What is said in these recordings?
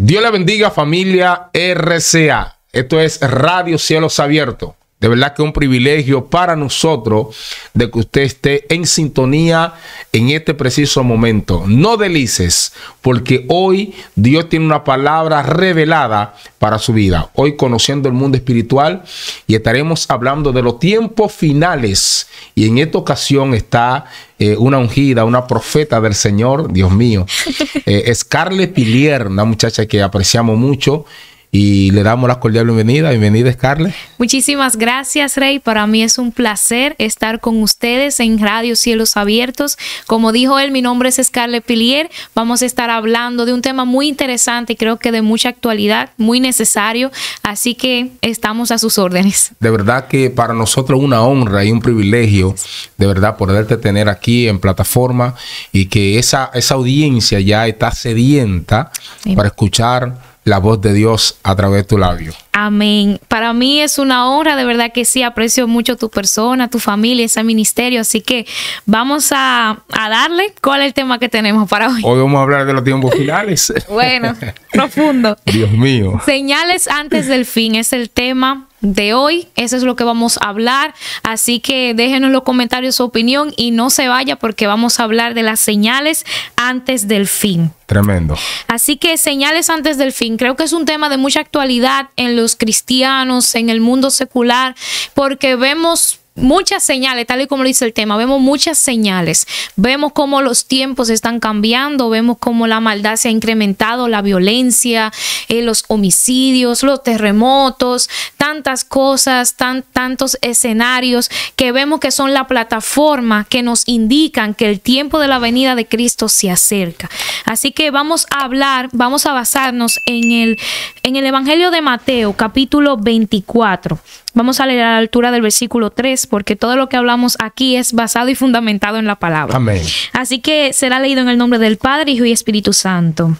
Dios le bendiga familia RCA. Esto es Radio Cielos Abiertos. De verdad que un privilegio para nosotros de que usted esté en sintonía en este preciso momento. No delices, porque hoy Dios tiene una palabra revelada para su vida. Hoy conociendo el mundo espiritual y estaremos hablando de los tiempos finales. Y en esta ocasión está eh, una ungida, una profeta del Señor, Dios mío. Eh, Scarlett Pilier, una muchacha que apreciamos mucho y le damos la cordial bienvenida. Bienvenida, Scarlett. Muchísimas gracias, Rey. Para mí es un placer estar con ustedes en Radio Cielos Abiertos. Como dijo él, mi nombre es Scarlett Pillier Vamos a estar hablando de un tema muy interesante y creo que de mucha actualidad, muy necesario. Así que estamos a sus órdenes. De verdad que para nosotros una honra y un privilegio, de verdad, poderte tener aquí en plataforma y que esa, esa audiencia ya está sedienta para escuchar la voz de Dios a través de tu labio. Amén. Para mí es una honra, de verdad que sí, aprecio mucho tu persona, tu familia, ese ministerio, así que vamos a, a darle cuál es el tema que tenemos para hoy. Hoy vamos a hablar de los tiempos finales. bueno, profundo. Dios mío. Señales antes del fin es el tema de hoy. Eso es lo que vamos a hablar. Así que déjenos en los comentarios su opinión y no se vaya porque vamos a hablar de las señales antes del fin. Tremendo. Así que señales antes del fin. Creo que es un tema de mucha actualidad en los cristianos, en el mundo secular, porque vemos muchas señales, tal y como lo dice el tema, vemos muchas señales, vemos cómo los tiempos están cambiando, vemos cómo la maldad se ha incrementado, la violencia, eh, los homicidios, los terremotos, tantas cosas, tantos escenarios que vemos que son la plataforma que nos indican que el tiempo de la venida de Cristo se acerca. Así que vamos a hablar, vamos a basarnos en el, en el Evangelio de Mateo, capítulo 24. Vamos a leer a la altura del versículo 3, porque todo lo que hablamos aquí es basado y fundamentado en la palabra. Amén. Así que será leído en el nombre del Padre, Hijo y Espíritu Santo.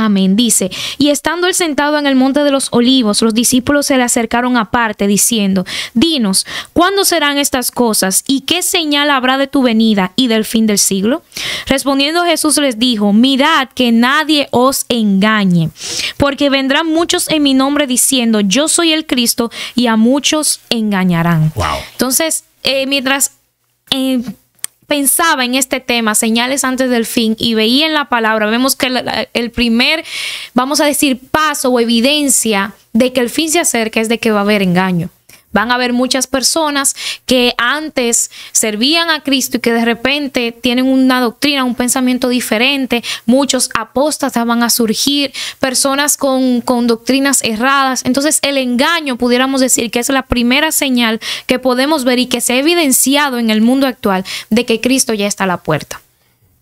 Amén. Dice, y estando él sentado en el monte de los olivos, los discípulos se le acercaron aparte, diciendo, Dinos, ¿cuándo serán estas cosas? ¿Y qué señal habrá de tu venida y del fin del siglo? Respondiendo Jesús les dijo, Mirad que nadie os engañe, porque vendrán muchos en mi nombre diciendo, Yo soy el Cristo, y a muchos engañarán. Entonces, eh, mientras... Eh, pensaba en este tema, señales antes del fin, y veía en la palabra, vemos que el, primer, vamos a decir, paso o evidencia de que el fin se acerca es de que va a haber engaño. Van a haber muchas personas que antes servían a Cristo y que de repente tienen una doctrina, un pensamiento diferente. Muchos apóstatas van a surgir, personas con, con doctrinas erradas. Entonces el engaño, pudiéramos decir que es la primera señal que podemos ver y que se ha evidenciado en el mundo actual de que Cristo ya está a la puerta.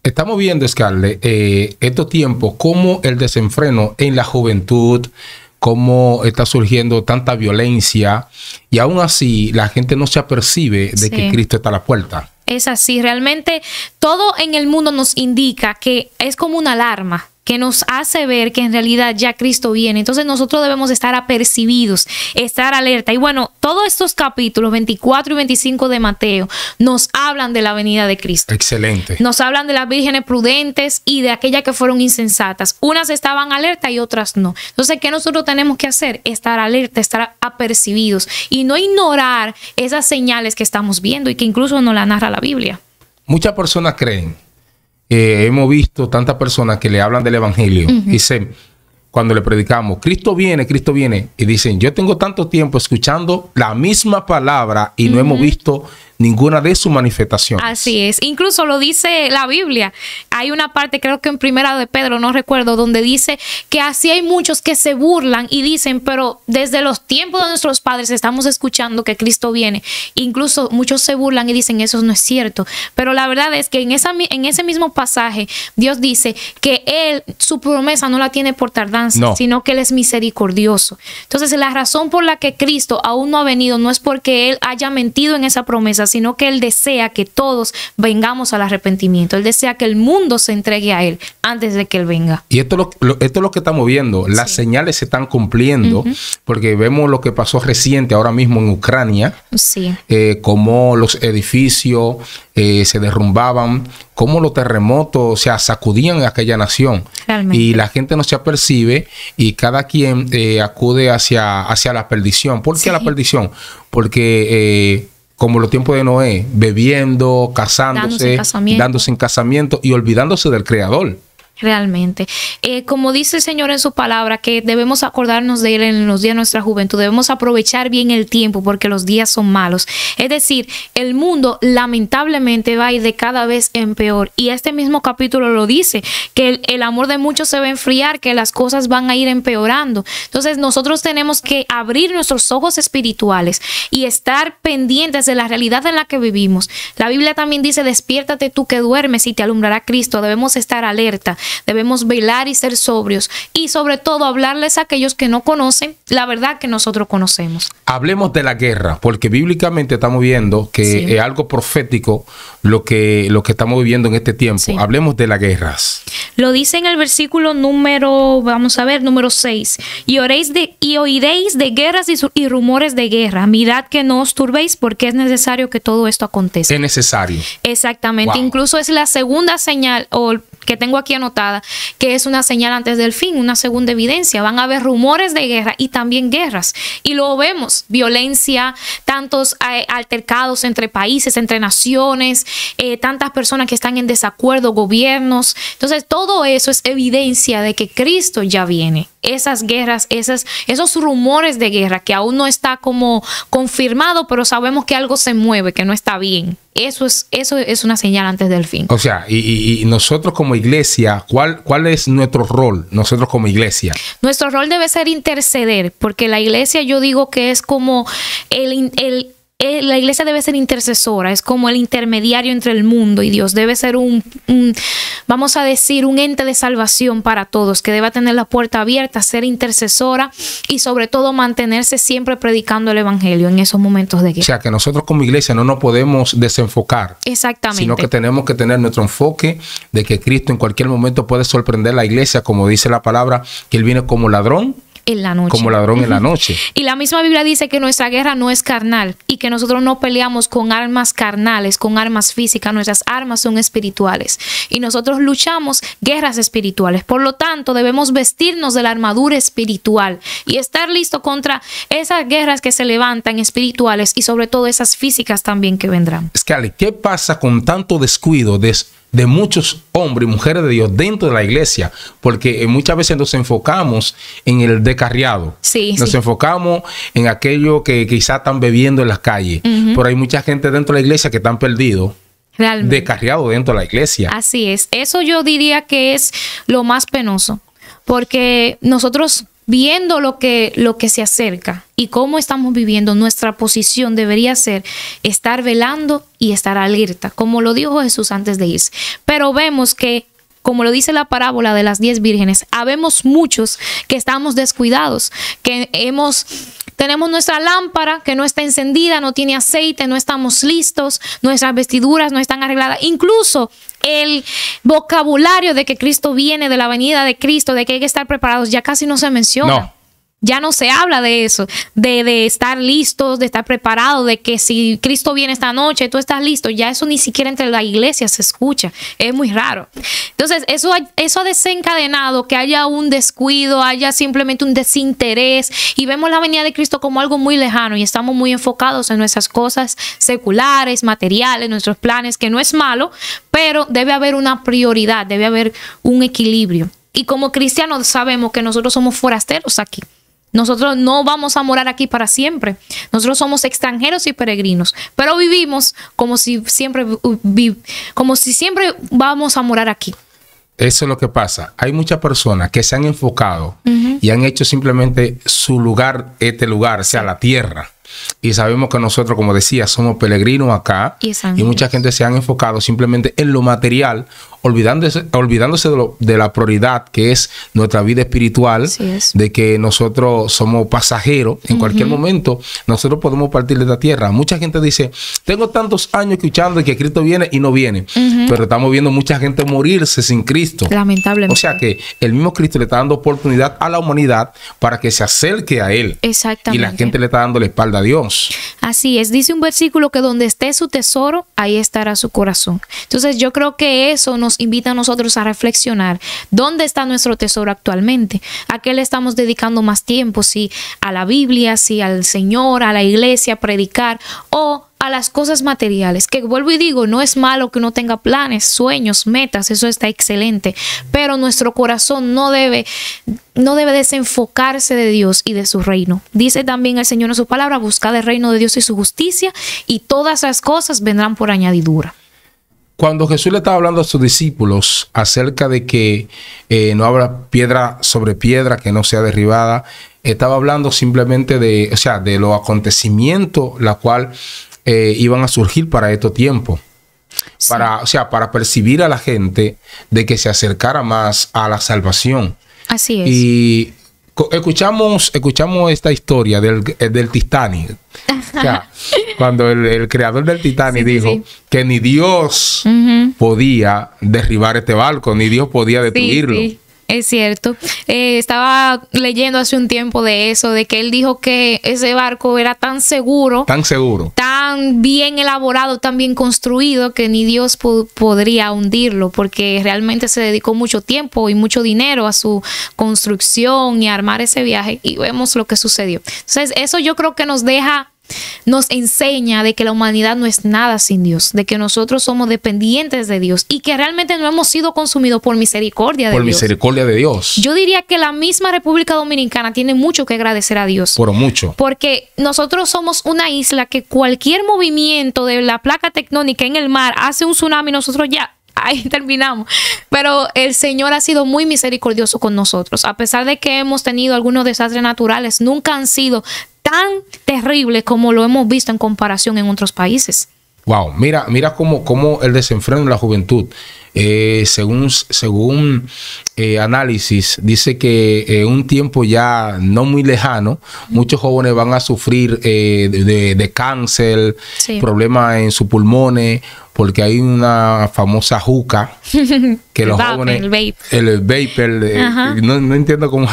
Estamos viendo, Scarlett, eh, estos tiempos, como el desenfreno en la juventud, cómo está surgiendo tanta violencia y aún así la gente no se apercibe de que Cristo está a la puerta. Es así, realmente todo en el mundo nos indica que es como una alarma que nos hace ver que en realidad ya Cristo viene. Entonces nosotros debemos estar apercibidos, estar alerta. Y bueno, todos estos capítulos 24 y 25 de Mateo nos hablan de la venida de Cristo. Excelente. Nos hablan de las vírgenes prudentes y de aquellas que fueron insensatas. Unas estaban alerta y otras no. Entonces, ¿qué nosotros tenemos que hacer? Estar alerta, estar apercibidos y no ignorar esas señales que estamos viendo y que incluso nos la narra la Biblia. Muchas personas creen eh, hemos visto tantas personas que le hablan del Evangelio. y Dicen, cuando le predicamos, Cristo viene, Cristo viene, y dicen, yo tengo tanto tiempo escuchando la misma palabra y no hemos visto ninguna de sus manifestaciones. Así es. Incluso lo dice la Biblia. Hay una parte, creo que en primera de Pedro, no recuerdo, donde dice que así hay muchos que se burlan y dicen, pero desde los tiempos de nuestros padres estamos escuchando que Cristo viene. Incluso muchos se burlan y dicen, eso no es cierto. Pero la verdad es que en, ese mismo pasaje, Dios dice que Él, su promesa no la tiene por tardanza, sino que Él es misericordioso. Entonces, la razón por la que Cristo aún no ha venido no es porque Él haya mentido en esa promesa, sino que Él desea que todos vengamos al arrepentimiento. Él desea que el mundo se entregue a Él antes de que Él venga. Y esto es lo, que estamos viendo. Las señales se están cumpliendo porque vemos lo que pasó reciente ahora mismo en Ucrania. Sí. Eh, cómo los edificios eh, se derrumbaban, cómo los terremotos se sacudían a aquella nación. Y la gente no se apercibe y cada quien eh, acude hacia, hacia la perdición. ¿Por qué la perdición? Porque como los tiempos de Noé, bebiendo, casándose, dándose en casamiento, casamiento y olvidándose del Creador. Realmente. Eh, como dice el Señor en su palabra, que debemos acordarnos de Él en los días de nuestra juventud, debemos aprovechar bien el tiempo porque los días son malos. Es decir, el mundo lamentablemente va a ir de cada vez en peor. Y este mismo capítulo lo dice, que el, el amor de muchos se va a enfriar, que las cosas van a ir empeorando. Entonces nosotros tenemos que abrir nuestros ojos espirituales y estar pendientes de la realidad en la que vivimos. La Biblia también dice, despiértate tú que duermes y te alumbrará Cristo. Debemos estar alerta debemos velar y ser sobrios y sobre todo hablarles a aquellos que no conocen la verdad que nosotros conocemos. Hablemos de la guerra, porque bíblicamente estamos viendo que es algo profético lo que, lo que estamos viviendo en este tiempo. Hablemos de las guerras. Lo dice en el versículo número, vamos a ver, número 6. Y, oréis de, y oiréis de guerras y, rumores de guerra. Mirad que no os turbéis porque es necesario que todo esto acontezca. Es necesario. Exactamente. Incluso es la segunda señal o que tengo aquí anotada, que es una señal antes del fin, una segunda evidencia. Van a haber rumores de guerra y también guerras. Y lo vemos, violencia, tantos eh, altercados entre países, entre naciones, eh, tantas personas que están en desacuerdo, gobiernos. Entonces, todo eso es evidencia de que Cristo ya viene. Esas guerras, esas, esos rumores de guerra que aún no está como confirmado, pero sabemos que algo se mueve, que no está bien. Eso es, eso es una señal antes del fin. O sea, y, nosotros como iglesia, ¿cuál, ¿cuál es nuestro rol? Nosotros como iglesia. Nuestro rol debe ser interceder, porque la iglesia yo digo que es como el, el eh, la iglesia debe ser intercesora, es como el intermediario entre el mundo y Dios. Debe ser un, vamos a decir, un ente de salvación para todos, que deba tener la puerta abierta, ser intercesora y sobre todo mantenerse siempre predicando el Evangelio en esos momentos de guerra. O sea, que nosotros como iglesia no nos podemos desenfocar. Exactamente. Sino que tenemos que tener nuestro enfoque de que Cristo en cualquier momento puede sorprender a la iglesia, como dice la palabra, que Él viene como ladrón como ladrón en la noche. Y la misma Biblia dice que nuestra guerra no es carnal y que nosotros no peleamos con armas carnales, con armas físicas, nuestras armas son espirituales y nosotros luchamos guerras espirituales. Por lo tanto, debemos vestirnos de la armadura espiritual y estar listo contra esas guerras que se levantan espirituales y sobre todo esas físicas también que vendrán. Es ¿qué pasa con tanto descuido de muchos hombres y mujeres de Dios dentro de la iglesia, porque eh, muchas veces nos enfocamos en el descarriado, nos enfocamos en aquello que quizás están bebiendo en las calles, pero hay mucha gente dentro de la iglesia que están perdidos. Realmente. Descarriado dentro de la iglesia. Así es. Eso yo diría que es lo más penoso, porque nosotros viendo lo que, lo que se acerca y cómo estamos viviendo, nuestra posición debería ser estar velando y estar alerta, como lo dijo Jesús antes de irse. Pero vemos que como lo dice la parábola de las diez vírgenes, habemos muchos que estamos descuidados, que hemos tenemos nuestra lámpara que no está encendida, no tiene aceite, no estamos listos, nuestras vestiduras no están arregladas. Incluso el vocabulario de que Cristo viene, de la venida de Cristo, de que hay que estar preparados, ya casi no se menciona. Ya no se habla de eso, de, estar listos, de estar preparados, de que si Cristo viene esta noche, tú estás listo. Ya eso ni siquiera entre la iglesia se escucha. Es muy raro. Entonces, eso, eso ha desencadenado que haya un descuido, haya simplemente un desinterés y vemos la venida de Cristo como algo muy lejano y estamos muy enfocados en nuestras cosas seculares, materiales, nuestros planes, que no es malo, pero debe haber una prioridad, debe haber un equilibrio. Y como cristianos sabemos que nosotros somos forasteros aquí. Nosotros no vamos a morar aquí para siempre. Nosotros somos extranjeros y peregrinos, pero vivimos como si siempre, como si siempre vamos a morar aquí. Eso es lo que pasa. Hay muchas personas que se han enfocado y han hecho simplemente su lugar, este lugar, sea, la tierra. Y sabemos que nosotros, como decía, somos peregrinos acá. Y, mucha gente se han enfocado simplemente en lo material, olvidándose, olvidándose de, la prioridad que es nuestra vida espiritual, de que nosotros somos pasajeros. En cualquier momento, nosotros podemos partir de la tierra. Mucha gente dice, tengo tantos años escuchando que Cristo viene y no viene, pero estamos viendo mucha gente morirse sin Cristo. Lamentablemente. O sea que el mismo Cristo le está dando oportunidad a la humanidad para que se acerque a Él. Y la gente le está dando la espalda Dios. Así es, dice un versículo que donde esté su tesoro, ahí estará su corazón. Entonces yo creo que eso nos invita a nosotros a reflexionar, ¿dónde está nuestro tesoro actualmente? ¿A qué le estamos dedicando más tiempo? Si a la Biblia, si al Señor, a la iglesia, a predicar o a las cosas materiales, que vuelvo y digo, no es malo que uno tenga planes, sueños, metas, eso está excelente, pero nuestro corazón no debe no debe desenfocarse de Dios y de su reino. Dice también el Señor en su palabra, buscad el reino de Dios y su justicia y todas las cosas vendrán por añadidura. Cuando Jesús le estaba hablando a sus discípulos acerca de que eh, no habrá piedra sobre piedra que no sea derribada, estaba hablando simplemente de, o sea, de los acontecimientos, la cual eh, iban a surgir para estos tiempo. Para, o sea, para percibir a la gente de que se acercara más a la salvación. Así es. Y escuchamos, escuchamos esta historia del, eh, del Titanic. cuando el, creador del Titanic dijo que ni Dios podía derribar este barco, ni Dios podía destruirlo. Es cierto. Eh, estaba leyendo hace un tiempo de eso, de que él dijo que ese barco era tan seguro. Tan seguro. Tan bien elaborado, tan bien construido, que ni Dios podría hundirlo, porque realmente se dedicó mucho tiempo y mucho dinero a su construcción y armar ese viaje y vemos lo que sucedió. Entonces, eso yo creo que nos deja nos enseña de que la humanidad no es nada sin Dios, de que nosotros somos dependientes de Dios y que realmente no hemos sido consumidos por misericordia de Dios. Por misericordia de Dios. Yo diría que la misma República Dominicana tiene mucho que agradecer a Dios. Por mucho. Porque nosotros somos una isla que cualquier movimiento de la placa tectónica en el mar hace un tsunami, Y nosotros ya ahí terminamos. Pero el Señor ha sido muy misericordioso con nosotros. A pesar de que hemos tenido algunos desastres naturales, nunca han sido tan terrible como lo hemos visto en comparación en otros países. Wow, mira, mira cómo, el desenfreno en la juventud, eh, según, según eh, análisis, dice que en eh, un tiempo ya no muy lejano, muchos jóvenes van a sufrir de, cáncer, problemas en sus pulmones, porque hay una famosa juca que los jóvenes... El vape. El, no, no entiendo cómo...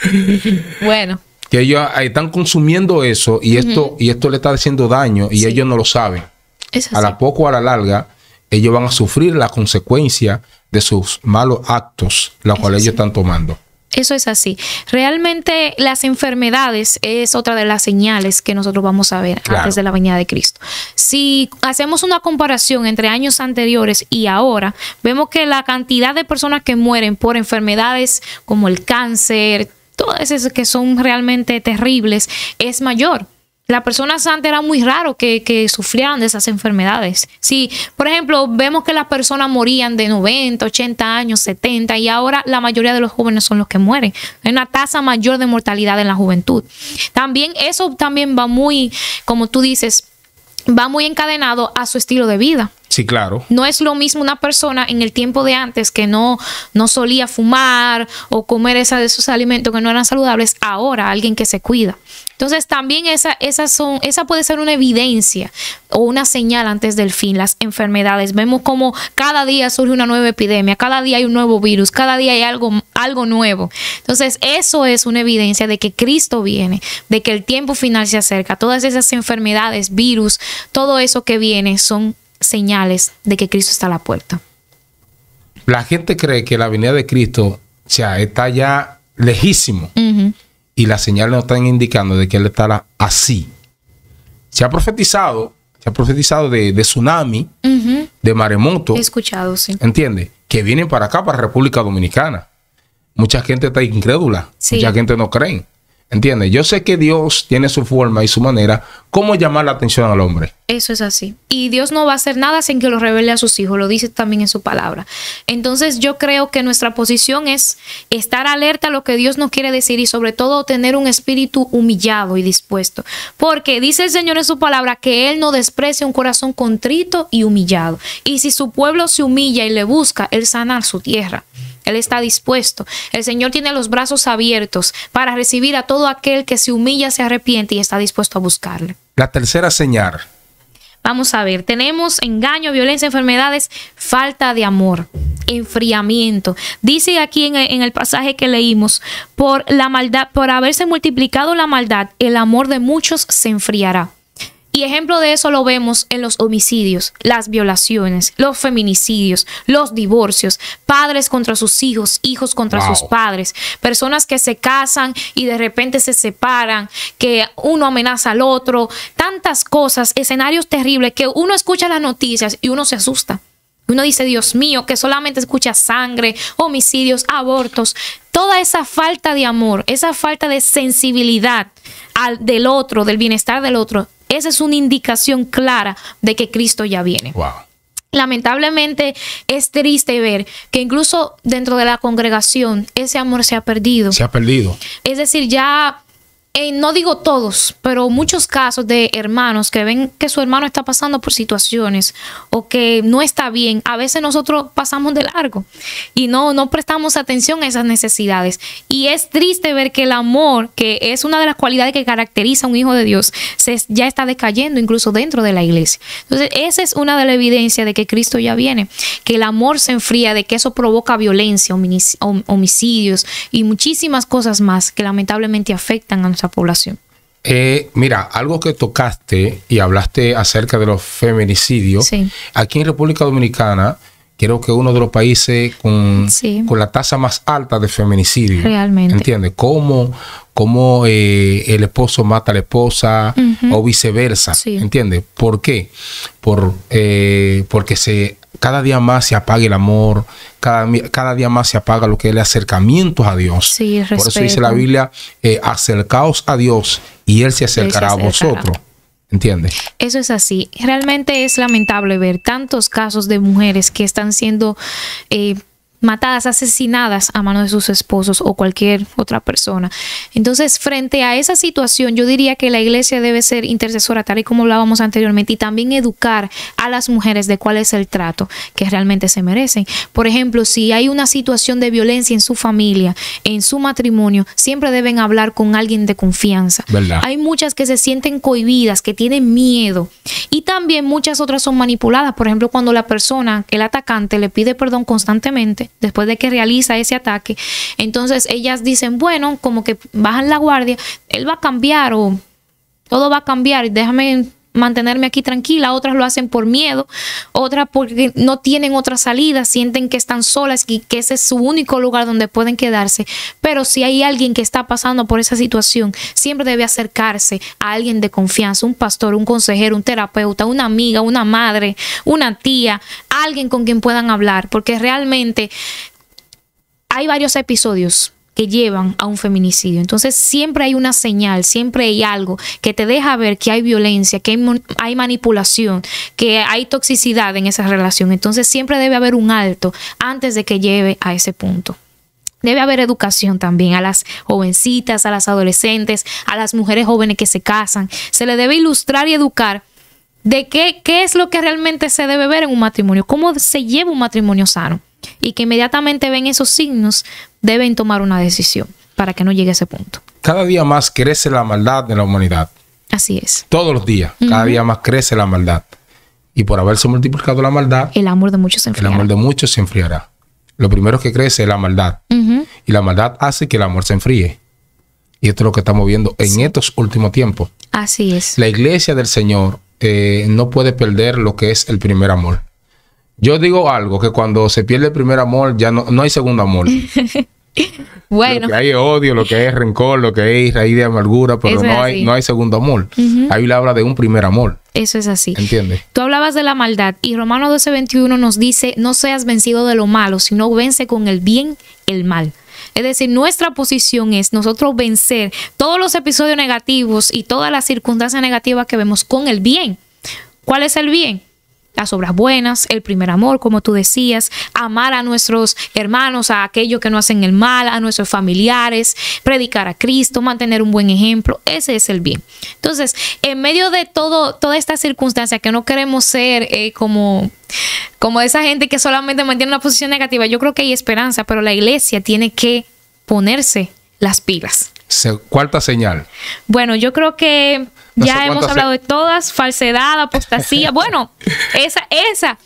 bueno que ellos ah, están consumiendo eso y esto y esto le está haciendo daño y ellos no lo saben. a la poco poco a la larga ellos van a sufrir la consecuencia de sus malos actos, los cuales ellos están tomando. Eso es así. Realmente las enfermedades es otra de las señales que nosotros vamos a ver antes de la venida de Cristo. Si hacemos una comparación entre años anteriores y ahora, vemos que la cantidad de personas que mueren por enfermedades como el cáncer, todas esas que son realmente terribles, es mayor. La persona santa era muy raro que, que, sufrieran de esas enfermedades. Si, por ejemplo, vemos que las personas morían de 90, 80 años, 70, y ahora la mayoría de los jóvenes son los que mueren. Hay una tasa mayor de mortalidad en la juventud. También eso también va muy, como tú dices, va muy encadenado a su estilo de vida. Sí, claro. No es lo mismo una persona en el tiempo de antes que no, no solía fumar o comer esa, esos alimentos que no eran saludables, ahora alguien que se cuida. Entonces también esa, esas son, esa puede ser una evidencia o una señal antes del fin, las enfermedades. Vemos como cada día surge una nueva epidemia, cada día hay un nuevo virus, cada día hay algo, algo nuevo. Entonces eso es una evidencia de que Cristo viene, de que el tiempo final se acerca. Todas esas enfermedades, virus, todo eso que viene son señales de que Cristo está a la puerta. La gente cree que la venida de Cristo, o está ya lejísimo y las señales nos están indicando de que él estará así. Se ha profetizado, se ha profetizado de, tsunami, de maremoto. He escuchado, sí. ¿Entiendes? Que vienen para acá, para República Dominicana. Mucha gente está incrédula, mucha gente no cree entiende Yo sé que Dios tiene su forma y su manera, cómo llamar la atención al hombre. Eso es así. Y Dios no va a hacer nada sin que lo revele a sus hijos, lo dice también en su palabra. Entonces yo creo que nuestra posición es estar alerta a lo que Dios nos quiere decir y sobre todo tener un espíritu humillado y dispuesto. Porque dice el Señor en su palabra que Él no desprecia un corazón contrito y humillado. Y si su pueblo se humilla y le busca, Él sanar su tierra. Él está dispuesto. El Señor tiene los brazos abiertos para recibir a todo aquel que se humilla, se arrepiente y está dispuesto a buscarle. La tercera señal. Vamos a ver, tenemos engaño, violencia, enfermedades, falta de amor, enfriamiento. Dice aquí en, el pasaje que leímos, por la maldad, por haberse multiplicado la maldad, el amor de muchos se enfriará. Y ejemplo de eso lo vemos en los homicidios, las violaciones, los feminicidios, los divorcios, padres contra sus hijos, hijos contra sus padres, personas que se casan y de repente se separan, que uno amenaza al otro, tantas cosas, escenarios terribles que uno escucha las noticias y uno se asusta. Uno dice, Dios mío, que solamente escucha sangre, homicidios, abortos. Toda esa falta de amor, esa falta de sensibilidad al, del otro, del bienestar del otro, esa es una indicación clara de que Cristo ya viene. Lamentablemente es triste ver que incluso dentro de la congregación ese amor se ha perdido. Se ha perdido. Es decir, ya eh, no digo todos, pero muchos casos de hermanos que ven que su hermano está pasando por situaciones o que no está bien, a veces nosotros pasamos de largo y no, no prestamos atención a esas necesidades. Y es triste ver que el amor, que es una de las cualidades que caracteriza a un hijo de Dios, ya está decayendo incluso dentro de la iglesia. Entonces, esa es una de las evidencias de que Cristo ya viene, que el amor se enfría, de que eso provoca violencia, homicidios y muchísimas cosas más que lamentablemente afectan a nuestra población. Eh, mira, algo que tocaste y hablaste acerca de los feminicidios. Aquí en República Dominicana, creo que uno de los países con, la tasa más alta de feminicidio. Realmente. ¿Entiendes? ¿Cómo, como eh, el esposo mata a la esposa o viceversa, ¿entiendes? ¿Por qué? Por, eh, porque se, cada día más se apaga el amor, cada, día más se apaga lo que es el acercamiento a Dios. Por eso dice la Biblia, eh, acercaos a Dios y Él se acercará a vosotros. ¿Entiendes? Eso es así. Realmente es lamentable ver tantos casos de mujeres que están siendo matadas, asesinadas a manos de sus esposos o cualquier otra persona. Entonces, frente a esa situación, yo diría que la iglesia debe ser intercesora, tal y como hablábamos anteriormente, y también educar a las mujeres de cuál es el trato que realmente se merecen. Por ejemplo, si hay una situación de violencia en su familia, en su matrimonio, siempre deben hablar con alguien de confianza. Hay muchas que se sienten cohibidas, que tienen miedo, y también muchas otras son manipuladas. Por ejemplo, cuando la persona, el atacante, le pide perdón constantemente, después de que realiza ese ataque. Entonces ellas dicen, bueno, como que bajan la guardia, él va a cambiar o todo va a cambiar, déjame mantenerme aquí tranquila, otras lo hacen por miedo, otras porque no tienen otra salida, sienten que están solas y que ese es su único lugar donde pueden quedarse. Pero si hay alguien que está pasando por esa situación, siempre debe acercarse a alguien de confianza, un pastor, un consejero, un terapeuta, una amiga, una madre, una tía, alguien con quien puedan hablar, porque realmente hay varios episodios que llevan a un feminicidio. Entonces siempre hay una señal, siempre hay algo que te deja ver que hay violencia, que hay, manipulación, que hay toxicidad en esa relación. Entonces siempre debe haber un alto antes de que lleve a ese punto. Debe haber educación también a las jovencitas, a las adolescentes, a las mujeres jóvenes que se casan. Se le debe ilustrar y educar de qué, qué es lo que realmente se debe ver en un matrimonio, cómo se lleva un matrimonio sano y que inmediatamente ven esos signos, deben tomar una decisión para que no llegue a ese punto. Cada día más crece la maldad de la humanidad. Así es. Todos los días, cada día más crece la maldad. Y por haberse multiplicado la maldad, el amor de muchos se enfriará. El amor de muchos se enfriará. Lo primero que crece es la maldad. Y la maldad hace que el amor se enfríe. Y esto es lo que estamos viendo en estos últimos tiempos. Así es. La iglesia del Señor eh, no puede perder lo que es el primer amor. Yo digo algo, que cuando se pierde el primer amor, ya no, hay segundo amor. bueno. Lo que hay odio, lo que es rencor, lo que es raíz de amargura, pero no hay, no hay segundo amor. Ahí la habla de un primer amor. Eso es así. ¿Entiendes? Tú hablabas de la maldad y Romano 12:21 nos dice, no seas vencido de lo malo, sino vence con el bien el mal. Es decir, nuestra posición es nosotros vencer todos los episodios negativos y todas las circunstancias negativas que vemos con el bien. ¿Cuál es el bien? las obras buenas, el primer amor, como tú decías, amar a nuestros hermanos, a aquellos que no hacen el mal, a nuestros familiares, predicar a Cristo, mantener un buen ejemplo, ese es el bien. Entonces, en medio de todo, toda esta circunstancia que no queremos ser eh, como como esa gente que solamente mantiene una posición negativa, yo creo que hay esperanza, pero la iglesia tiene que ponerse las pilas cuarta señal? Bueno, yo creo que ya hemos hablado de todas, falsedad, apostasía. bueno, esa, esa,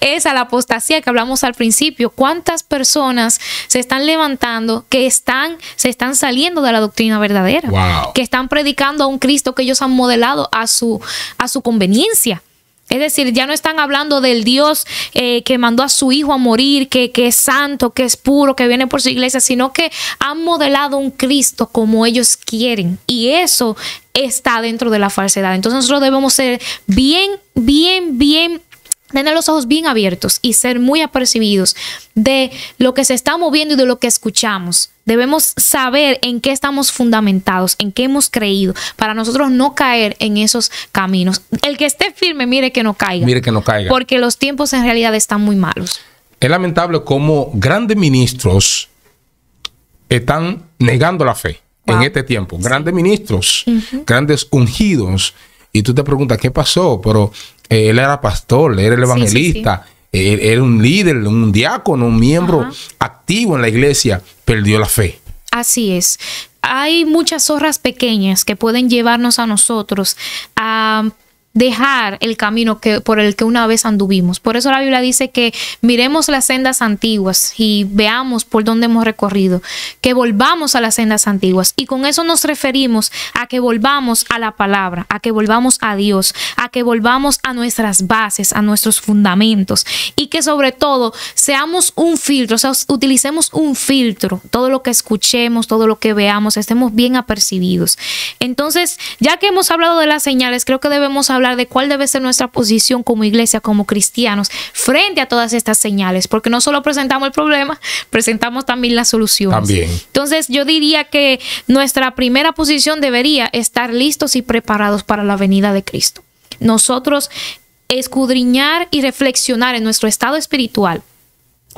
esa, la apostasía que hablamos al principio. ¿Cuántas personas se están levantando que están, se están saliendo de la doctrina verdadera? Que están predicando a un Cristo que ellos han modelado a su, a su conveniencia. Es decir, ya no están hablando del Dios eh, que mandó a su hijo a morir, que, que, es santo, que es puro, que viene por su iglesia, sino que han modelado un Cristo como ellos quieren. Y eso está dentro de la falsedad. Entonces nosotros debemos ser bien, bien, bien tener los ojos bien abiertos y ser muy apercibidos de lo que se está moviendo y de lo que escuchamos. Debemos saber en qué estamos fundamentados, en qué hemos creído, para nosotros no caer en esos caminos. El que esté firme, mire que no caiga. Mire que no caiga. Porque los tiempos en realidad están muy malos. Es lamentable cómo grandes ministros están negando la fe en este tiempo. Grandes ministros, grandes ungidos y tú te preguntas, ¿qué pasó? Pero eh, él era pastor, él era el evangelista, Él, era un líder, un diácono, un miembro activo en la iglesia, perdió la fe. Así es. Hay muchas zorras pequeñas que pueden llevarnos a nosotros a dejar el camino que, por el que una vez anduvimos. Por eso la Biblia dice que miremos las sendas antiguas y veamos por dónde hemos recorrido, que volvamos a las sendas antiguas. Y con eso nos referimos a que volvamos a la palabra, a que volvamos a Dios, a que volvamos a nuestras bases, a nuestros fundamentos y que sobre todo seamos un filtro, o sea, utilicemos un filtro, todo lo que escuchemos, todo lo que veamos, estemos bien apercibidos. Entonces, ya que hemos hablado de las señales, creo que debemos hablar de cuál debe ser nuestra posición como iglesia, como cristianos, frente a todas estas señales, porque no solo presentamos el problema, presentamos también la solución. Entonces yo diría que nuestra primera posición debería estar listos y preparados para la venida de Cristo. Nosotros escudriñar y reflexionar en nuestro estado espiritual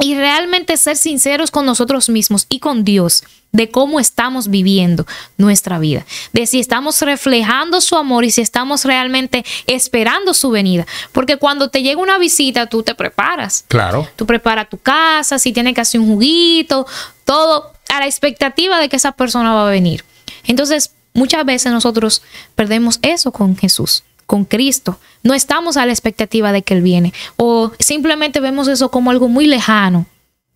y realmente ser sinceros con nosotros mismos y con Dios de cómo estamos viviendo nuestra vida, de si estamos reflejando su amor y si estamos realmente esperando su venida. Porque cuando te llega una visita, tú te preparas. Claro. Tú preparas tu casa, si tiene que hacer un juguito, todo a la expectativa de que esa persona va a venir. Entonces, muchas veces nosotros perdemos eso con Jesús, con Cristo, no estamos a la expectativa de que Él viene. O simplemente vemos eso como algo muy lejano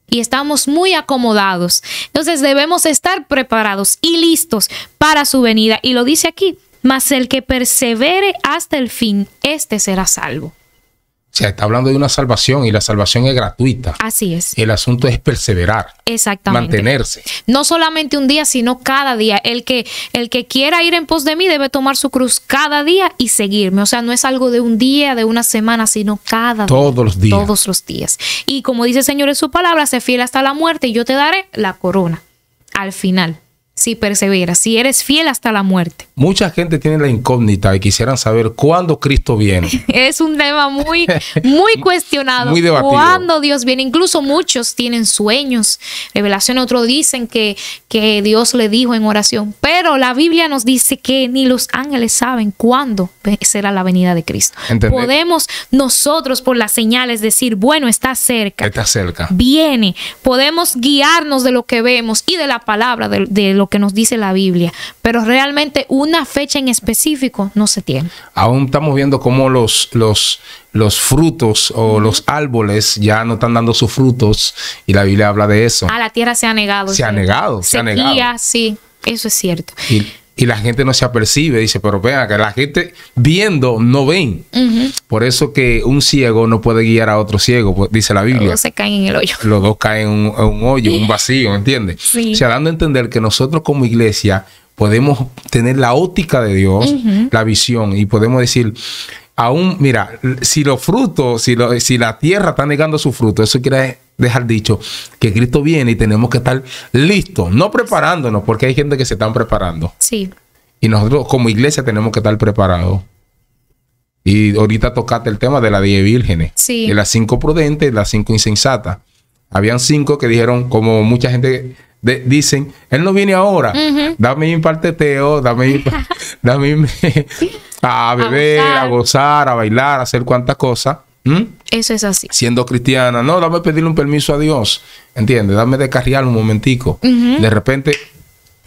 y estamos muy acomodados. Entonces debemos estar preparados y listos para su venida. Y lo dice aquí, mas el que persevere hasta el fin, este será salvo se está hablando de una salvación y la salvación es gratuita. Así es. El asunto es perseverar. Exactamente. Mantenerse. No solamente un día, sino cada día. El que, el que quiera ir en pos de mí debe tomar su cruz cada día y seguirme. O sea, no es algo de un día, de una semana, sino cada todos Los días. Todos los días. Y como dice el Señor en su palabra, sé fiel hasta la muerte y yo te daré la corona al final. Si perseveras, si eres fiel hasta la muerte. Mucha gente tiene la incógnita y quisieran saber cuándo Cristo viene. Es un tema muy, muy cuestionado. muy debatido. ¿Cuándo Dios viene? Incluso muchos tienen sueños, revelación. Otros dicen que, que Dios le dijo en oración. Pero la Biblia nos dice que ni los ángeles saben cuándo será la venida de Cristo. Podemos nosotros por las señales decir, bueno, está cerca. Está cerca. Viene. Podemos guiarnos de lo que vemos y de la palabra, de, lo que nos dice la Biblia. Pero realmente un fecha en específico no se tiene. Aún estamos viendo cómo los, los, los frutos o los árboles ya no están dando sus frutos y la Biblia habla de eso. A ah, la tierra se ha negado. Se ha negado, se ha negado. Sí, eso es cierto. Y, la gente no se apercibe, dice, pero vea que la gente viendo no ven. Por eso que un ciego no puede guiar a otro ciego, pues, dice la Biblia. Los dos se caen en el hoyo. Los dos caen en un, hoyo, un vacío, entiende se ha sea, dando a entender que nosotros como iglesia podemos tener la óptica de Dios, la visión, y podemos decir, aún, mira, si los frutos, si, la tierra está negando su fruto, eso quiere dejar dicho que Cristo viene y tenemos que estar listos, no preparándonos, porque hay gente que se están preparando. Sí. Y nosotros como iglesia tenemos que estar preparados. Y ahorita tocaste el tema de las diez vírgenes. De las cinco prudentes de las cinco insensatas. Habían cinco que dijeron, como mucha gente dicen, él no viene ahora, dame un parteteo, dame, a beber, a gozar. a bailar, a hacer cuantas cosas. Eso es así. Siendo cristiana, no, dame pedirle un permiso a Dios, ¿entiendes? Dame descarriar un momentico. De repente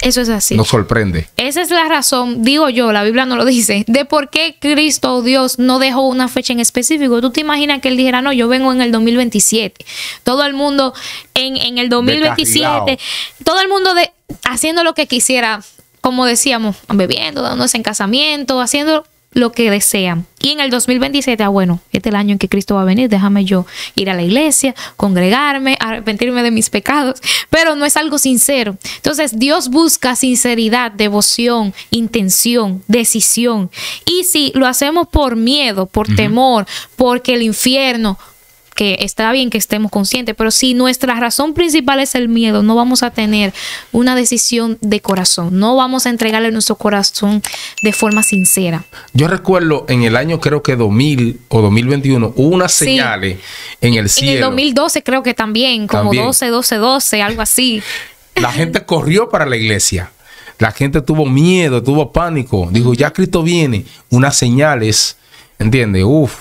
eso es así. Nos sorprende. Esa es la razón, digo yo, la Biblia no lo dice, de por qué Cristo Dios no dejó una fecha en específico. Tú te imaginas que él dijera, no, yo vengo en el 2027. Todo el mundo en, el 2027, todo el mundo de, haciendo lo que quisiera, como decíamos, bebiendo, dándose en casamiento, haciendo lo que desean. Y en el 2027, ah, bueno, este es el año en que Cristo va a venir, déjame yo ir a la iglesia, congregarme, arrepentirme de mis pecados, pero no es algo sincero. Entonces, Dios busca sinceridad, devoción, intención, decisión. Y si lo hacemos por miedo, por temor, porque el infierno, que está bien que estemos conscientes, pero si nuestra razón principal es el miedo, no vamos a tener una decisión de corazón, no vamos a entregarle nuestro corazón de forma sincera. Yo recuerdo en el año creo que 2000 o 2021 hubo unas señales en el cielo. En 2012 creo que también, como 12, 12, 12, algo así. La gente corrió para la iglesia. La gente tuvo miedo, tuvo pánico. Dijo, ya Cristo viene. Unas señales, entiende, Uf,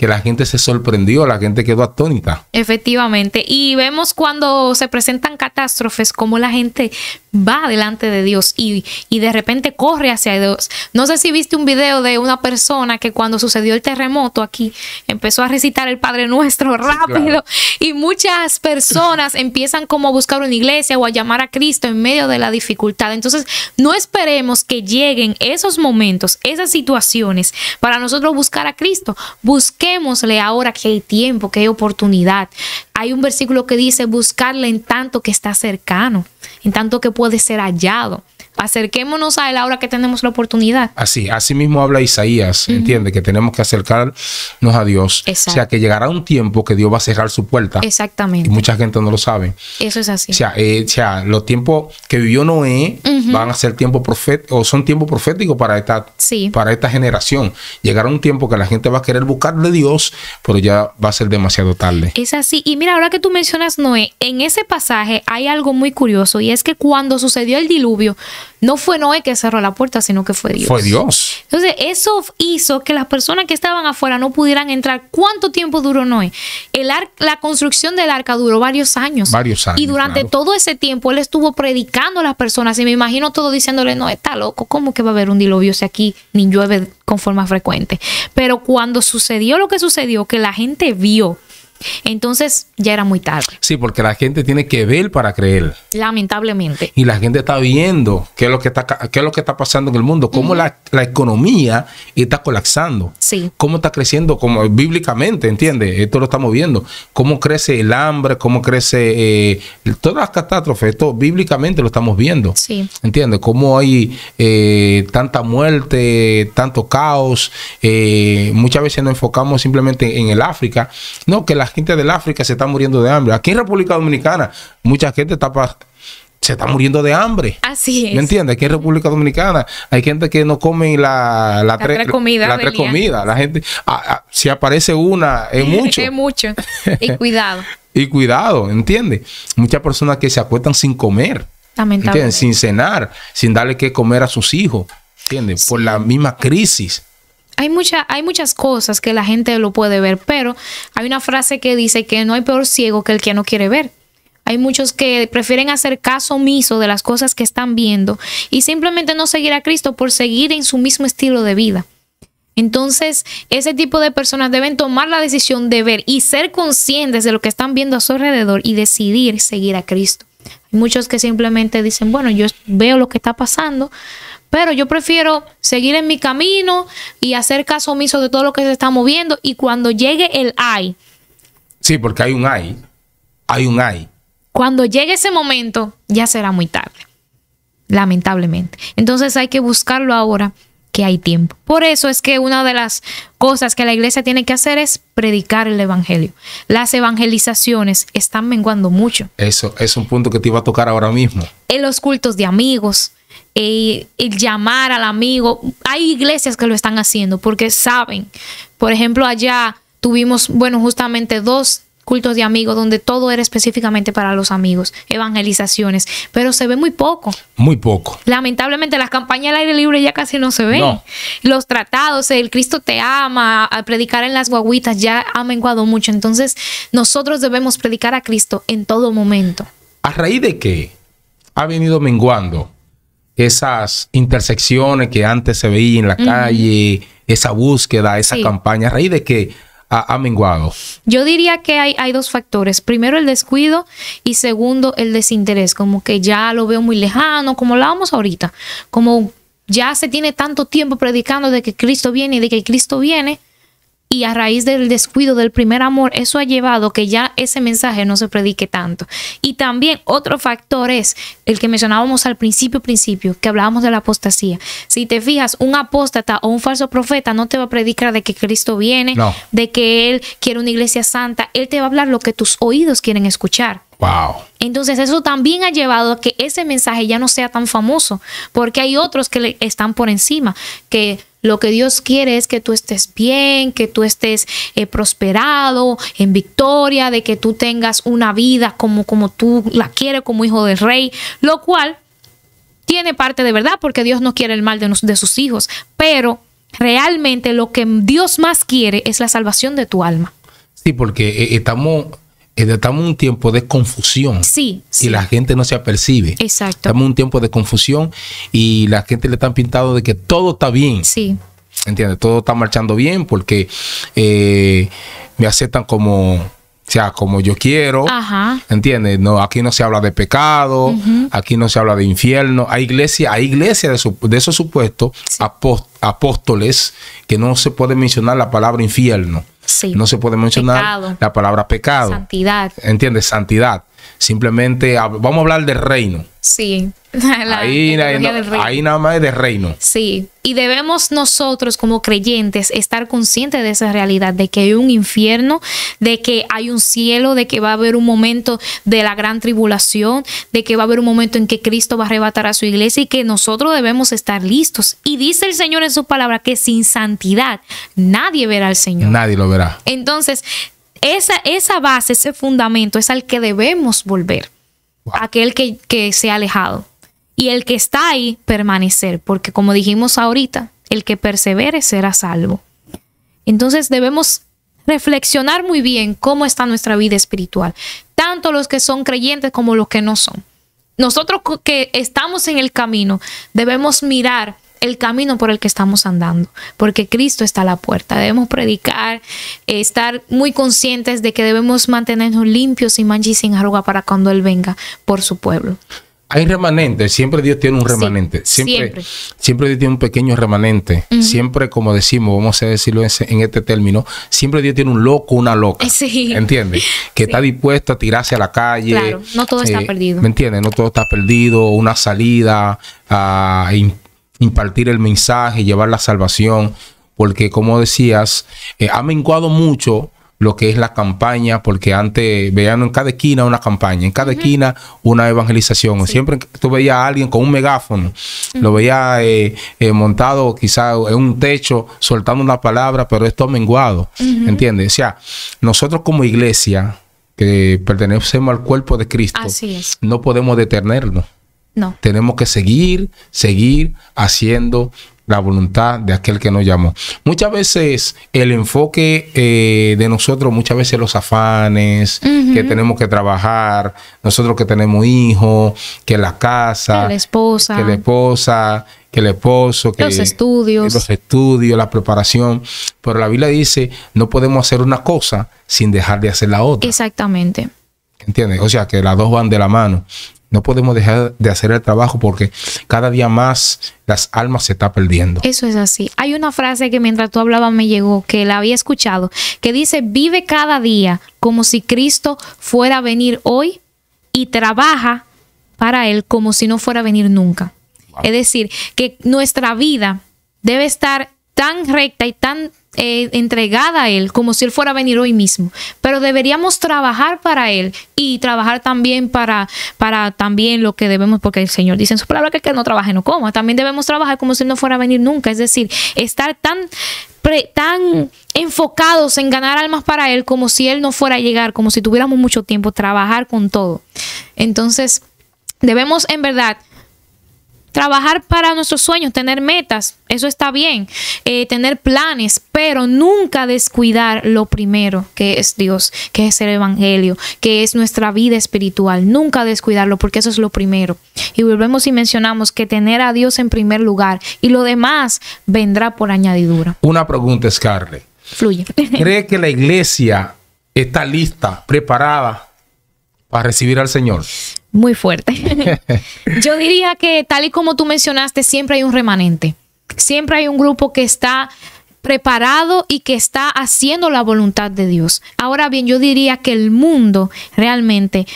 que la gente se sorprendió, la gente quedó atónita. Efectivamente, y vemos cuando se presentan catástrofes, cómo la gente va delante de Dios y, de repente corre hacia Dios. No sé si viste un video de una persona que cuando sucedió el terremoto aquí empezó a recitar el Padre Nuestro rápido y muchas personas empiezan como a buscar una iglesia o a llamar a Cristo en medio de la dificultad. Entonces no esperemos que lleguen esos momentos, esas situaciones para nosotros buscar a Cristo. Busquémosle ahora que hay tiempo, que hay oportunidad, hay un versículo que dice buscarle en tanto que está cercano, en tanto que puede ser hallado acerquémonos a él ahora que tenemos la oportunidad. Así, así mismo habla Isaías, entiende que tenemos que acercarnos a Dios. O sea, que llegará un tiempo que Dios va a cerrar su puerta. Exactamente. Y mucha gente no lo sabe. Eso es así. O sea, eh, los tiempos que vivió Noé van a ser tiempo proféticos, o son tiempos proféticos para esta, para esta generación. Llegará un tiempo que la gente va a querer buscar de Dios, pero ya va a ser demasiado tarde. Es así. Y mira, ahora que tú mencionas Noé, en ese pasaje hay algo muy curioso y es que cuando sucedió el diluvio, no fue Noé que cerró la puerta, sino que fue Dios. Fue Dios. Entonces, eso hizo que las personas que estaban afuera no pudieran entrar. ¿Cuánto tiempo duró Noé? El la construcción del arca duró varios años. Varios años. Y durante todo ese tiempo él estuvo predicando a las personas. Y me imagino todo diciéndole, Noé está loco, ¿cómo que va a haber un diluvio si aquí ni llueve con forma frecuente? Pero cuando sucedió lo que sucedió, que la gente vio entonces ya era muy tarde. Sí, porque la gente tiene que ver para creer. Lamentablemente. Y la gente está viendo qué es lo que está, lo que está pasando en el mundo, cómo la, economía está colapsando. Sí. Cómo está creciendo, como bíblicamente, ¿entiendes? Esto lo estamos viendo. Cómo crece el hambre, cómo crece eh, todas las catástrofes, esto bíblicamente lo estamos viendo. Sí. ¿Entiendes? Cómo hay eh, tanta muerte, tanto caos. Eh, muchas veces nos enfocamos simplemente en el África. No, que la gente del África se está muriendo de hambre. Aquí en República Dominicana, mucha gente se está muriendo de hambre. Así es. ¿Me entiendes? Aquí en República Dominicana hay gente que no come la, tres comidas. La, la gente, si aparece una, es mucho. es mucho. Y cuidado. y cuidado, ¿entiendes? Muchas personas que se acuestan sin comer. Lamentablemente. Sin cenar, sin darle que comer a sus hijos. ¿Entiendes? Por la misma crisis hay, hay muchas cosas que la gente lo puede ver, pero hay una frase que dice que no hay peor ciego que el que no quiere ver. Hay muchos que prefieren hacer caso omiso de las cosas que están viendo y simplemente no seguir a Cristo por seguir en su mismo estilo de vida. Entonces, ese tipo de personas deben tomar la decisión de ver y ser conscientes de lo que están viendo a su alrededor y decidir seguir a Cristo. Hay muchos que simplemente dicen, bueno, yo veo lo que está pasando, pero yo prefiero seguir en mi camino y hacer caso omiso de todo lo que se está moviendo. Y cuando llegue el ay. Sí, porque hay un hay. Hay un hay. Cuando llegue ese momento, ya será muy tarde. Lamentablemente. Entonces hay que buscarlo ahora que hay tiempo. Por eso es que una de las cosas que la iglesia tiene que hacer es predicar el evangelio. Las evangelizaciones están menguando mucho. Eso es un punto que te iba a tocar ahora mismo. En los cultos de amigos, el llamar al amigo. Hay iglesias que lo están haciendo porque saben. Por ejemplo, allá tuvimos, bueno, justamente dos cultos de amigos donde todo era específicamente para los amigos, evangelizaciones, pero se ve muy poco. Muy poco. Lamentablemente las campañas al aire libre ya casi no se ven. Los tratados, el Cristo te ama, al predicar en las guaguitas ya ha menguado mucho, entonces nosotros debemos predicar a Cristo en todo momento. ¿A raíz de qué ha venido menguando esas intersecciones que antes se veía en la calle, esa búsqueda, esa campaña, a raíz de que ha, menguado? Yo diría que hay, hay, dos factores. Primero, el descuido y segundo, el desinterés. Como que ya lo veo muy lejano, como vamos ahorita. Como ya se tiene tanto tiempo predicando de que Cristo viene y de que Cristo viene, y a raíz del descuido del primer amor, eso ha llevado que ya ese mensaje no se predique tanto. Y también otro factor es el que mencionábamos al principio, principio, que hablábamos de la apostasía. Si te fijas, un apóstata o un falso profeta no te va a predicar de que Cristo viene, de que Él quiere una iglesia santa, Él te va a hablar lo que tus oídos quieren escuchar. Wow. Entonces eso también ha llevado a que ese mensaje ya no sea tan famoso, porque hay otros que están por encima, que lo que Dios quiere es que tú estés bien, que tú estés eh, prosperado, en victoria, de que tú tengas una vida como, como tú la quieres, como hijo del rey, lo cual tiene parte de verdad, porque Dios no quiere el mal de, de sus hijos, pero realmente lo que Dios más quiere es la salvación de tu alma. Sí, porque eh, estamos estamos en un tiempo de confusión. Sí, Y la gente no se apercibe. Exacto. Estamos en un tiempo de confusión y la gente le están pintado de que todo está bien. Sí. ¿Entiendes? Todo está marchando bien porque eh, me aceptan como sea, como yo quiero. Ajá. ¿Entiendes? No, aquí no se habla de pecado, aquí no se habla de infierno. Hay iglesias, hay iglesias de, esos supuestos apóstoles que no se puede mencionar la palabra infierno. No se puede mencionar la palabra pecado. Santidad. ¿Entiendes? Santidad. Simplemente vamos a hablar del reino. Sí. ahí, ahí nada más es de reino. Sí. Y debemos nosotros como creyentes estar conscientes de esa realidad, de que hay un infierno, de que hay un cielo, de que va a haber un momento de la gran tribulación, de que va a haber un momento en que Cristo va a arrebatar a su iglesia y que nosotros debemos estar listos. Y dice el Señor en su palabra que sin santidad nadie verá al Señor. Nadie lo verá. Entonces, esa, base, ese fundamento es al que debemos volver. Aquel que, que se ha alejado. Y el que está ahí, permanecer. Porque como dijimos ahorita, el que persevere será salvo. Entonces debemos reflexionar muy bien cómo está nuestra vida espiritual, tanto los que son creyentes como los que no son. Nosotros que estamos en el camino debemos mirar el camino por el que estamos andando, porque Cristo está a la puerta. Debemos predicar, eh, estar muy conscientes de que debemos mantenernos limpios y mancha sin arruga para cuando Él venga por su pueblo. Hay remanentes, siempre Dios tiene un remanente, siempre, siempre, Dios tiene un pequeño remanente, siempre como decimos, vamos a decirlo en, este término, siempre Dios tiene un loco, una loca, sí. ¿entiendes? Que está dispuesta a tirarse a la calle. Claro, no todo está eh, perdido. ¿Me entiendes? No todo está perdido, una salida, a... Uh, impartir el mensaje, llevar la salvación, porque como decías, eh, ha menguado mucho lo que es la campaña, porque antes veían en cada esquina una campaña, en cada esquina una evangelización. Siempre tú veías a alguien con un megáfono, lo veías eh, eh, montado quizá en un techo, soltando una palabra, pero esto ha menguado, ¿entiendes? O sea, nosotros como iglesia que pertenecemos al cuerpo de Cristo, no podemos detenernos. No. Tenemos que seguir, seguir haciendo la voluntad de aquel que nos llamó. Muchas veces el enfoque eh, de nosotros, muchas veces los afanes, que tenemos que trabajar, nosotros que tenemos hijos, que la casa, que la esposa, que esposa, que el esposo, que los estudios, los estudios, la preparación. Pero la Biblia dice, no podemos hacer una cosa sin dejar de hacer la otra. Exactamente. ¿Entiendes? O sea, que las dos van de la mano. No podemos dejar de hacer el trabajo porque cada día más las almas se están perdiendo. Eso es así. Hay una frase que mientras tú hablabas me llegó, que la había escuchado, que dice, vive cada día como si Cristo fuera a venir hoy y trabaja para Él como si no fuera a venir nunca. Es decir, que nuestra vida debe estar tan recta y tan eh, entregada a Él, como si Él fuera a venir hoy mismo. Pero deberíamos trabajar para Él y trabajar también para, para también lo que debemos, porque el Señor dice en su palabra que que no trabaje no coma. También debemos trabajar como si Él no fuera a venir nunca. Es decir, estar tan tan enfocados en ganar almas para Él como si Él no fuera a llegar, como si tuviéramos mucho tiempo, trabajar con todo. Entonces, debemos en verdad trabajar para nuestros sueños, tener metas, eso está bien, eh, tener planes, pero nunca descuidar lo primero, que es Dios, que es el Evangelio, que es nuestra vida espiritual. Nunca descuidarlo, porque eso es lo primero. Y volvemos y mencionamos que tener a Dios en primer lugar y lo demás vendrá por añadidura. Una pregunta, Scarlett. Fluye. ¿Cree que la iglesia está lista, preparada para recibir al Señor? muy fuerte. Yo diría que tal y como tú mencionaste, siempre hay un remanente. Siempre hay un grupo que está preparado y que está haciendo la voluntad de Dios. Ahora bien, yo diría que el mundo realmente,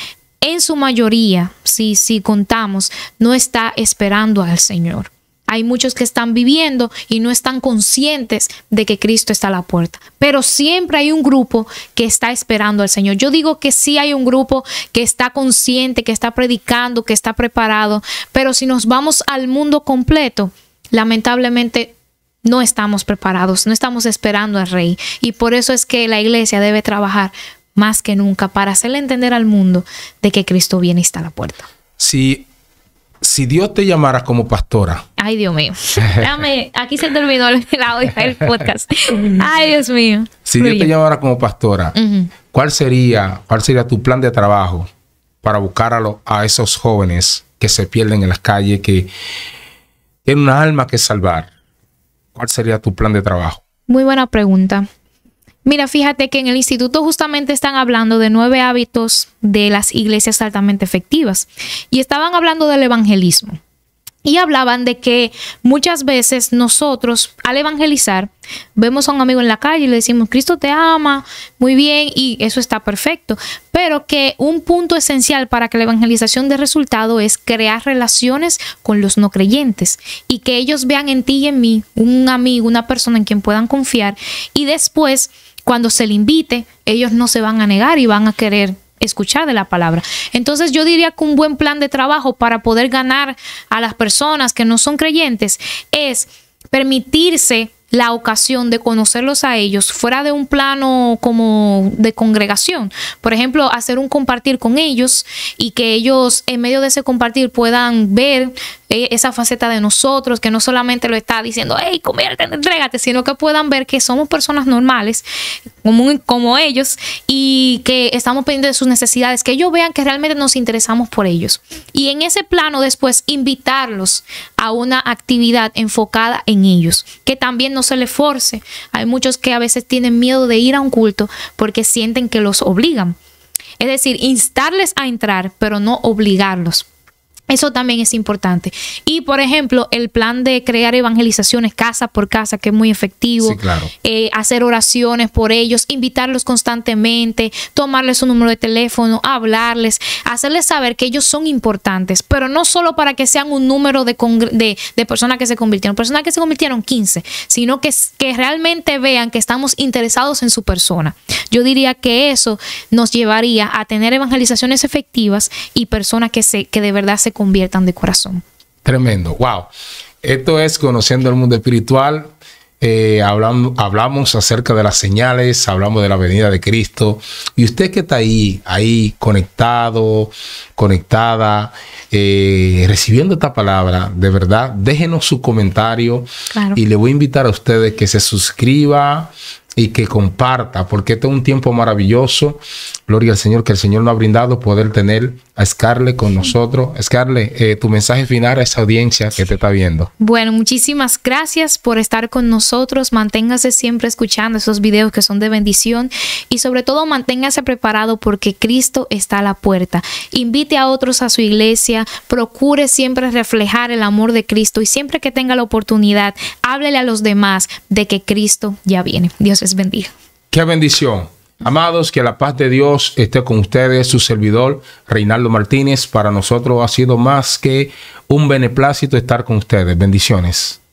en su mayoría, si, si contamos, no está esperando al Señor. Hay muchos que están viviendo y no están conscientes de que Cristo está a la puerta. Pero siempre hay un grupo que está esperando al Señor. Yo digo que sí hay un grupo que está consciente, que está predicando, que está preparado. Pero si nos vamos al mundo completo, lamentablemente no estamos preparados, no estamos esperando al Rey. Y por eso es que la iglesia debe trabajar más que nunca para hacerle entender al mundo de que Cristo viene y está a la puerta. Sí, si Dios te llamara como pastora. Ay, Dios mío. Dame, aquí se terminó el, podcast. Ay, Dios mío. Si Dios te llamara como pastora, ¿cuál sería, cuál sería tu plan de trabajo para buscar a, a esos jóvenes que se pierden en las calles, que tienen un alma que salvar? ¿Cuál sería tu plan de trabajo? Muy buena pregunta. Mira, fíjate que en el instituto justamente están hablando de nueve hábitos de las iglesias altamente efectivas y estaban hablando del evangelismo. Y hablaban de que muchas veces nosotros al evangelizar vemos a un amigo en la calle y le decimos, Cristo te ama, muy bien, y eso está perfecto. Pero que un punto esencial para que la evangelización dé resultado es crear relaciones con los no creyentes y que ellos vean en ti y en mí un amigo, una persona en quien puedan confiar y después cuando se le invite, ellos no se van a negar y van a querer escuchar de la palabra. Entonces yo diría que un buen plan de trabajo para poder ganar a las personas que no son creyentes es permitirse la ocasión de conocerlos a ellos fuera de un plano como de congregación. Por ejemplo, hacer un compartir con ellos y que ellos en medio de ese compartir puedan ver e, esa faceta de nosotros, que no solamente lo está diciendo, hey, conviértete, entrégate, sino que puedan ver que somos personas normales, como, como ellos, y que estamos pendientes de sus necesidades, que ellos vean que realmente nos interesamos por ellos. Y en ese plano después invitarlos a una actividad enfocada en ellos, que también no se les force. Hay muchos que a veces tienen miedo de ir a un culto porque sienten que los obligan. Es decir, instarles a entrar, pero no obligarlos. Eso también es importante. Y por ejemplo, el plan de crear evangelizaciones casa por casa, que es muy efectivo. Eh, hacer oraciones por ellos, invitarlos constantemente, tomarles su número de teléfono, hablarles, hacerles saber que ellos son importantes, pero no solo para que sean un número de, personas que se convirtieron, personas que se convirtieron 15, sino que, que realmente vean que estamos interesados en su persona. Yo diría que eso nos llevaría a tener evangelizaciones efectivas y personas que, se, que de verdad se conviertan de corazón. Tremendo, wow. Esto es Conociendo el Mundo Espiritual. Eh, hablamos, acerca de las señales, hablamos de la venida de Cristo. Y usted que está ahí, ahí conectado, conectada, eh, recibiendo esta palabra, de verdad, déjenos su comentario. Y le voy a invitar a ustedes que se suscriba y que comparta, porque este es un tiempo maravilloso. Gloria al Señor, que el Señor nos ha brindado poder tener a Scarlett con nosotros. Scarlett, eh, tu mensaje final a esa audiencia que te está viendo. Bueno, muchísimas gracias por estar con nosotros. Manténgase siempre escuchando esos videos que son de bendición y sobre todo manténgase preparado porque Cristo está a la puerta. Invite a otros a su iglesia, procure siempre reflejar el amor de Cristo y siempre que tenga la oportunidad, háblele a los demás de que Cristo ya viene. Dios bendiga. Qué bendición. Amados, que la paz de Dios esté con ustedes, su servidor Reinaldo Martínez. Para nosotros ha sido más que un beneplácito estar con ustedes. Bendiciones.